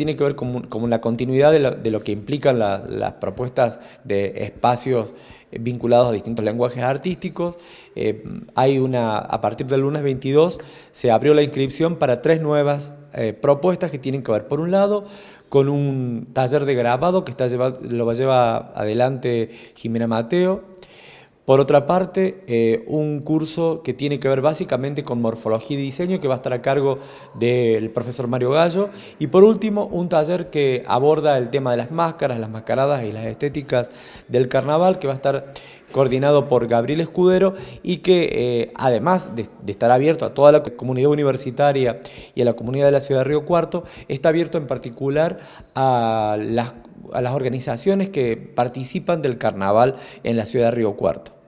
tiene que ver con, la continuidad de lo, que implican las propuestas de espacios eh, vinculados a distintos lenguajes artísticos. Eh, hay una, a partir del lunes 22 se abrió la inscripción para tres nuevas eh, propuestas que tienen que ver, por un lado, con un taller de grabado que está lleva lo lleva adelante Jimena Mateo, por otra parte, eh, un curso que tiene que ver básicamente con morfología y diseño que va a estar a cargo del profesor Mario Gallo. Y por último, un taller que aborda el tema de las máscaras, las mascaradas y las estéticas del carnaval que va a estar coordinado por Gabriel Escudero y que eh, además de, estar abierto a toda la comunidad universitaria y a la comunidad de la ciudad de Río Cuarto, está abierto en particular a a las organizaciones que participan del carnaval en la ciudad de Río Cuarto.